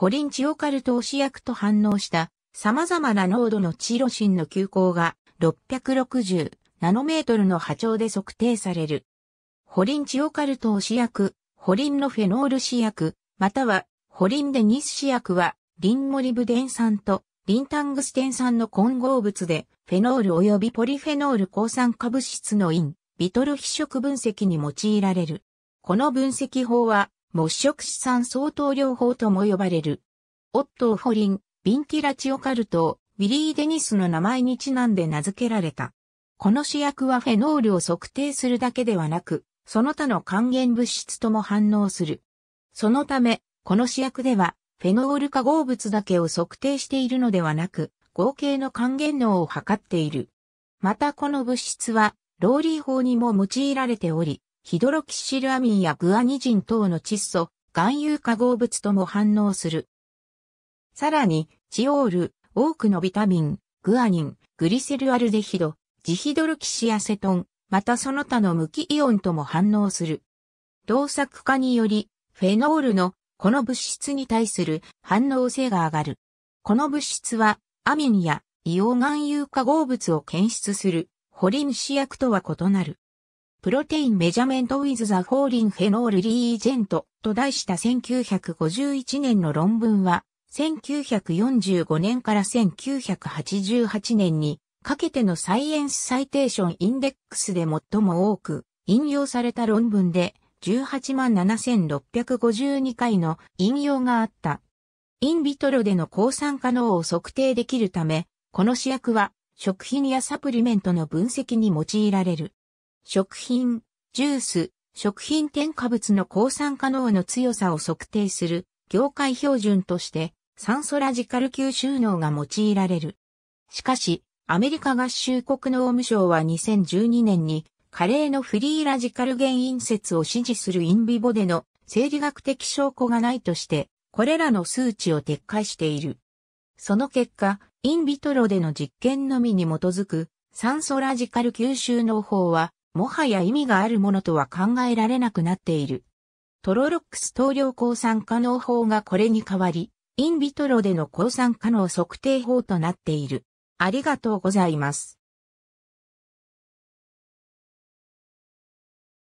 ホリンチオカル投資薬と反応した様々な濃度のチロシンの急行が660ナノメートルの波長で測定される。ホリンチオカル投資薬、ホリンのフェノール試薬、またはホリンデニス試薬はリンモリブデン酸とリンタングステン酸の混合物でフェノール及びポリフェノール抗酸化物質のイン、ビトル非色分析に用いられる。この分析法は木色資産相当療法とも呼ばれる。オットー・ホリン、ビンティラチオカルト、ウィリー・デニスの名前にちなんで名付けられた。この試薬はフェノールを測定するだけではなく、その他の還元物質とも反応する。そのため、この試薬では、フェノール化合物だけを測定しているのではなく、合計の還元能を測っている。またこの物質は、ローリー法にも用いられており、ヒドロキシルアミンやグアニジン等の窒素、含有化合物とも反応する。さらに、チオール、多くのビタミン、グアニン、グリセルアルデヒド、ジヒドロキシアセトン、またその他の無機イオンとも反応する。動作化により、フェノールのこの物質に対する反応性が上がる。この物質は、アミンや硫黄含有化合物を検出する、ホリム試薬とは異なる。プロテインメジャメントウィズザフォーリンフェノールリージェントと題した1951年の論文は、1945年から1988年にかけてのサイエンスサイテーションインデックスで最も多く引用された論文で18万7652回の引用があった。インビトロでの抗酸化能を測定できるため、この試薬は食品やサプリメントの分析に用いられる。食品、ジュース、食品添加物の抗酸化能の強さを測定する業界標準として酸素ラジカル吸収能が用いられる。しかし、アメリカ合衆国農務省は2012年に加齢のフリーラジカル原因説を支持するインビボでの生理学的証拠がないとして、これらの数値を撤回している。その結果、インビトロでの実験のみに基づく酸素ラジカル吸収能法はもはや意味があるものとは考えられなくなっている。トロロックス等量抗酸化能法がこれに変わり、インビトロでの抗酸化能測定法となっている。ありがとうございます。